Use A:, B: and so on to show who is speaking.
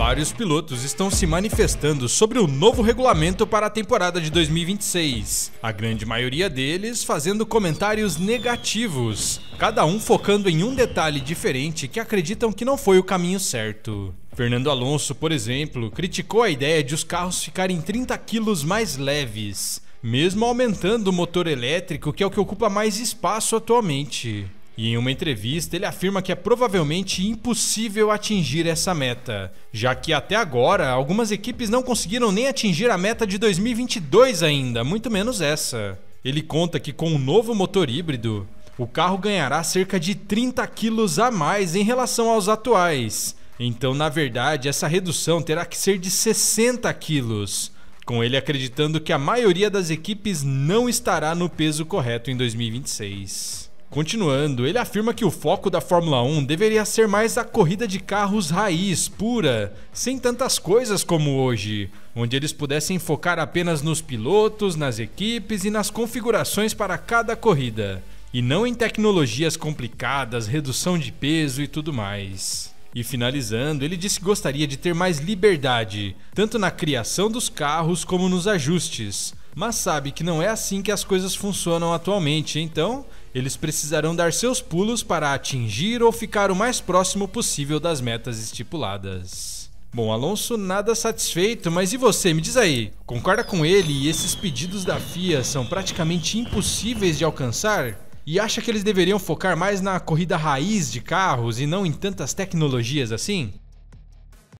A: Vários pilotos estão se manifestando sobre o novo regulamento para a temporada de 2026, a grande maioria deles fazendo comentários negativos, cada um focando em um detalhe diferente que acreditam que não foi o caminho certo. Fernando Alonso, por exemplo, criticou a ideia de os carros ficarem 30 quilos mais leves, mesmo aumentando o motor elétrico, que é o que ocupa mais espaço atualmente. E em uma entrevista, ele afirma que é provavelmente impossível atingir essa meta, já que até agora algumas equipes não conseguiram nem atingir a meta de 2022 ainda, muito menos essa. Ele conta que com o novo motor híbrido, o carro ganhará cerca de 30 quilos a mais em relação aos atuais. Então, na verdade, essa redução terá que ser de 60 quilos com ele acreditando que a maioria das equipes não estará no peso correto em 2026. Continuando, ele afirma que o foco da Fórmula 1 deveria ser mais a corrida de carros raiz, pura, sem tantas coisas como hoje, onde eles pudessem focar apenas nos pilotos, nas equipes e nas configurações para cada corrida, e não em tecnologias complicadas, redução de peso e tudo mais. E finalizando, ele disse que gostaria de ter mais liberdade, tanto na criação dos carros como nos ajustes, mas sabe que não é assim que as coisas funcionam atualmente, então eles precisarão dar seus pulos para atingir ou ficar o mais próximo possível das metas estipuladas. Bom, Alonso nada satisfeito, mas e você? Me diz aí, concorda com ele e esses pedidos da FIA são praticamente impossíveis de alcançar? E acha que eles deveriam focar mais na corrida raiz de carros e não em tantas tecnologias assim?